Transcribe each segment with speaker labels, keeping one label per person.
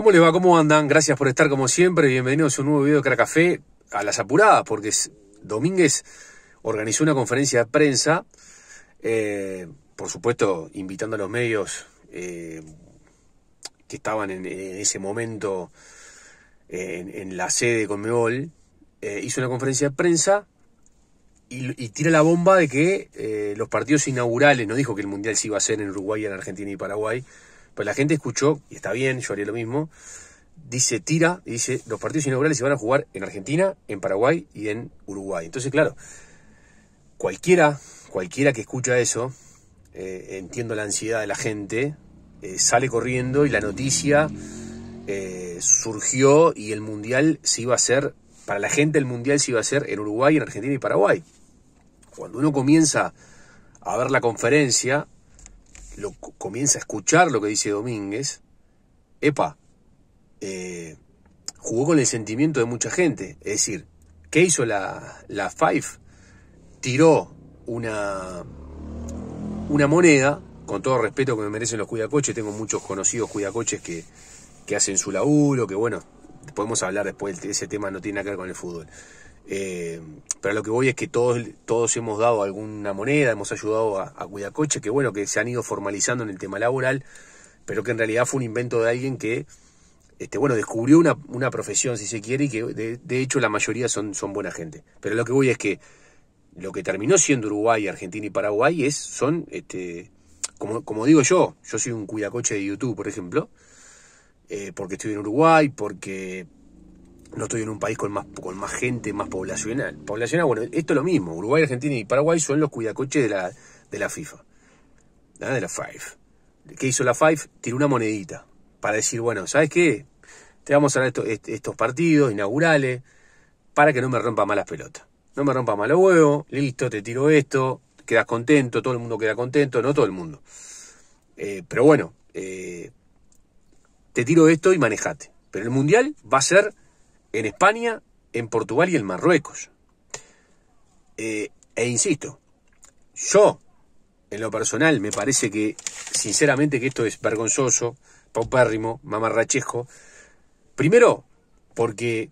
Speaker 1: ¿Cómo les va? ¿Cómo andan? Gracias por estar como siempre. Bienvenidos a un nuevo video de Café. a las apuradas, porque Domínguez organizó una conferencia de prensa, eh, por supuesto, invitando a los medios eh, que estaban en, ese momento en, la sede con Conmebol. Eh, hizo una conferencia de prensa y, y tira la bomba de que los partidos inaugurales, no dijo que el Mundial se iba a hacer en Uruguay, en Argentina y Paraguay, pues la gente escuchó, y está bien, yo haría lo mismo, dice, tira, y dice, los partidos inaugurales se van a jugar en Argentina, en Paraguay y en Uruguay. Entonces, claro, cualquiera, cualquiera que escucha eso, eh, entiendo la ansiedad de la gente, eh, sale corriendo y la noticia eh, surgió y el Mundial se iba a hacer, para la gente el Mundial se iba a hacer en Uruguay, en Argentina y Paraguay. Cuando uno comienza a ver la conferencia, lo, comienza a escuchar lo que dice Domínguez, epa, eh, jugó con el sentimiento de mucha gente. Es decir, ¿qué hizo la, la Five? Tiró una, una moneda, con todo respeto que me merecen los cuidacoches, tengo muchos conocidos cuidacoches que, que hacen su laburo, que bueno, podemos hablar después, ese tema no tiene nada que ver con el fútbol. Eh, pero lo que voy es que todos, todos hemos dado alguna moneda, hemos ayudado a, Cuidacoche, que bueno, que se han ido formalizando en el tema laboral, pero que en realidad fue un invento de alguien que, este, bueno, descubrió una, profesión, si se quiere, y que de, hecho la mayoría son, son buena gente. Pero lo que voy es que lo que terminó siendo Uruguay, Argentina y Paraguay es, son, este, como, como digo yo, yo soy un cuidacoche de YouTube, por ejemplo, eh, porque estoy en Uruguay, porque no estoy en un país con más, con más gente, más poblacional. Poblacional, bueno, esto es lo mismo. Uruguay, Argentina y Paraguay son los cuidacoches de la, de la FIFA. ¿Ah? De la Five. ¿Qué hizo la Five? Tiró una monedita para decir, bueno, ¿sabes qué? Te vamos a dar estos partidos inaugurales para que no me rompa malas pelotas. No me rompa malo huevos listo, te tiro esto, quedas contento, todo el mundo queda contento, no todo el mundo. Eh, pero bueno, eh, te tiro esto y manejate. Pero el mundial va a ser en España, en Portugal y en Marruecos. Eh, e insisto, yo, en lo personal, me parece que, sinceramente, que esto es vergonzoso, paupérrimo, mamarrachejo. Primero, porque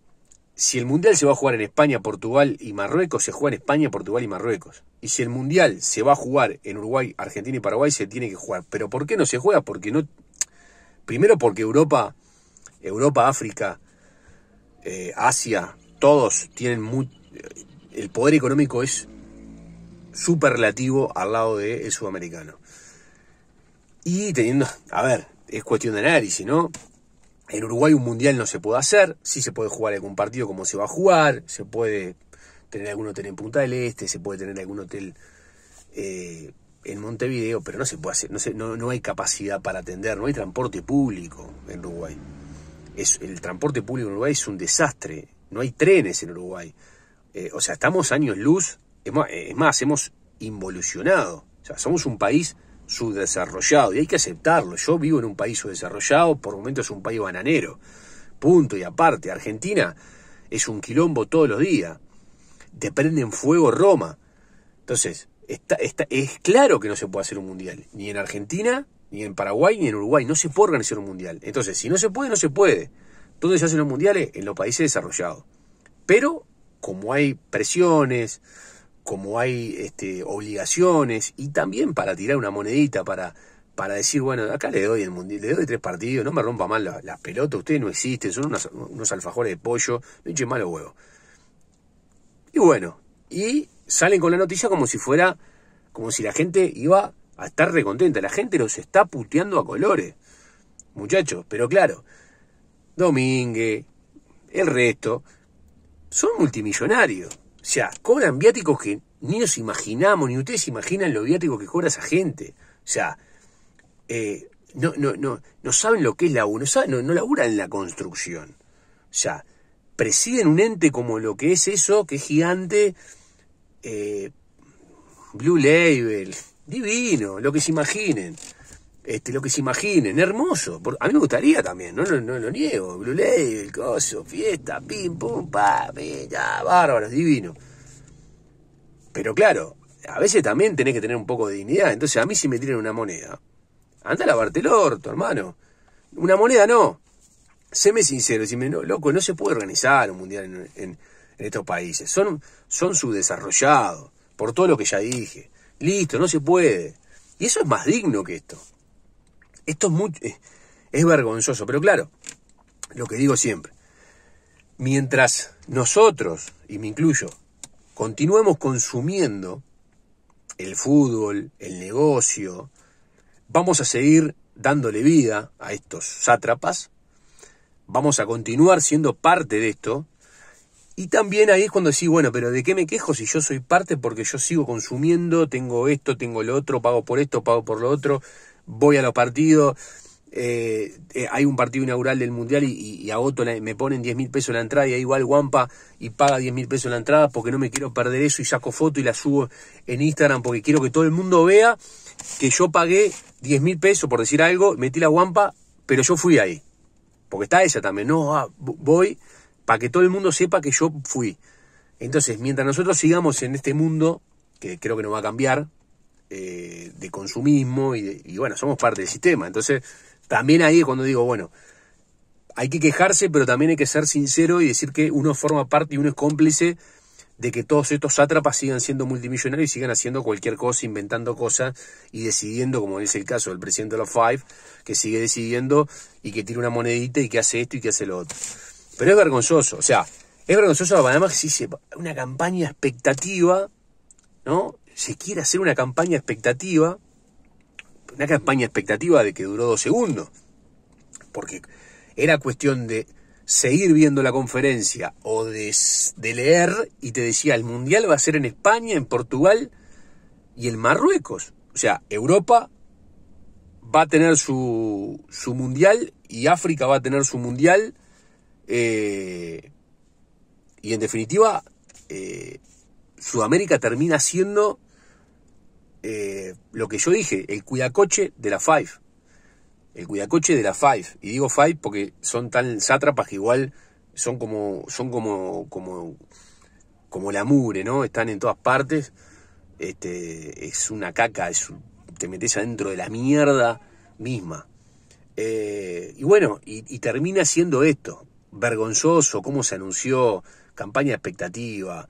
Speaker 1: si el Mundial se va a jugar en España, Portugal y Marruecos, se juega en España, Portugal y Marruecos. Y si el Mundial se va a jugar en Uruguay, Argentina y Paraguay, se tiene que jugar. Pero ¿por qué no se juega? Porque no... Primero porque Europa, Europa, África, eh, Asia, todos tienen muy, eh, el poder económico es relativo al lado del sudamericano. Y teniendo, a ver, es cuestión de análisis, ¿no? En Uruguay un mundial no se puede hacer, sí se puede jugar algún partido como se va a jugar, se puede tener algún hotel en Punta del Este, se puede tener algún hotel eh, en Montevideo, pero no se puede hacer, no hay capacidad para atender, no hay transporte público en Uruguay el transporte público en Uruguay es un desastre, no hay trenes en Uruguay. Eh, o sea, estamos años luz, eh, es más, hemos involucionado. O sea, somos un país subdesarrollado y hay que aceptarlo. Yo vivo en un país subdesarrollado, por momentos es un país bananero. Punto y aparte. Argentina es un quilombo todos los días. Te prenden fuego Roma. Entonces, está, es claro que no se puede hacer un mundial, ni en Argentina ni en Paraguay ni en Uruguay. No se puede organizar un mundial. Entonces, si no se puede, no se puede. ¿Dónde se hacen los mundiales? En los países desarrollados. Pero, como hay presiones, como hay este, obligaciones, y también para tirar una monedita, para, para decir, bueno, acá le doy el mundial, le doy tres partidos, no me rompa mal las la pelotas, ustedes no existen, son unos, alfajores de pollo, no echen malo huevo. Y bueno, y salen con la noticia como si fuera, como si la gente iba a estar recontenta. La gente los está puteando a colores, muchachos. Pero claro, Domingue, el resto, son multimillonarios. O sea, cobran viáticos que ni nos imaginamos, ni ustedes imaginan los viáticos que cobra esa gente. O sea, eh, no, no, saben lo que es la no, no, no laburan en la construcción. O sea, presiden un ente como lo que es eso, que es gigante, eh, Blue Label, divino, lo que se imaginen. Este, lo que se imaginen, hermoso. a mí me gustaría también, no, no, lo niego. Blue ley, el coso, fiesta, pim, pum, pa, pim, ya, bárbaros, divino. Pero claro, a veces también tenés que tener un poco de dignidad. Entonces a mí si me tiran una moneda, anda a lavarte el orto, hermano. Una moneda no. Séme sincero, decime, loco, no se puede organizar un mundial en estos países. Son, son subdesarrollados, por todo lo que ya dije. Listo, no se puede. Y eso es más digno que esto. Esto es, es, vergonzoso, pero claro, lo que digo siempre, mientras nosotros, y me incluyo, continuemos consumiendo el fútbol, el negocio, vamos a seguir dándole vida a estos sátrapas, vamos a continuar siendo parte de esto, y también ahí es cuando decís, bueno, pero ¿de qué me quejo si yo soy parte? Porque yo sigo consumiendo, tengo esto, tengo lo otro, pago por esto, pago por lo otro, voy a los partidos. Eh, eh, hay un partido inaugural del Mundial y, agoto me ponen 10 mil pesos la entrada y ahí igual Guampa y paga 10 mil pesos la entrada porque no me quiero perder eso y saco foto y la subo en Instagram porque quiero que todo el mundo vea que yo pagué 10 mil pesos por decir algo, metí la Guampa, pero yo fui ahí. Porque está esa también, no, ah, voy para que todo el mundo sepa que yo fui. Entonces, mientras nosotros sigamos en este mundo, que creo que no va a cambiar, eh, de consumismo, y, y bueno, somos parte del sistema. Entonces, también ahí es cuando digo, bueno, hay que quejarse, pero también hay que ser sincero y decir que uno forma parte y uno es cómplice de que todos estos sátrapas sigan siendo multimillonarios y sigan haciendo cualquier cosa, inventando cosas y decidiendo, como es el caso del presidente de los Five, que sigue decidiendo y que tiene una monedita y que hace esto y que hace lo otro. Pero es vergonzoso, o sea, es vergonzoso para Panamá que se una campaña expectativa, ¿no? Se quiere hacer una campaña expectativa, una campaña expectativa de que duró dos segundos, porque era cuestión de seguir viendo la conferencia o de, leer y te decía, el Mundial va a ser en España, en Portugal y en Marruecos. O sea, Europa va a tener su, su mundial y África va a tener su mundial eh, y en definitiva, eh, Sudamérica termina siendo eh, lo que yo dije, el cuidacoche de la Five. El cuidacoche de la Five. Y digo Five porque son tan sátrapas que igual son como. son como. como. como la mugre, ¿no? Están en todas partes. Este, es una caca, es, te metes adentro de la mierda misma. y bueno, y termina siendo esto vergonzoso cómo se anunció, campaña expectativa,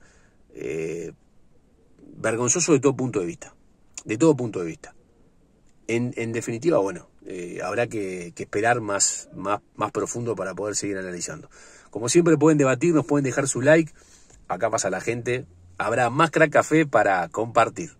Speaker 1: eh, vergonzoso de todo punto de vista, de todo punto de vista. En, en definitiva, bueno, eh, habrá que, esperar más, más, más profundo para poder seguir analizando. Como siempre pueden debatir, nos pueden dejar su like, acá pasa la gente, habrá más crack café para compartir.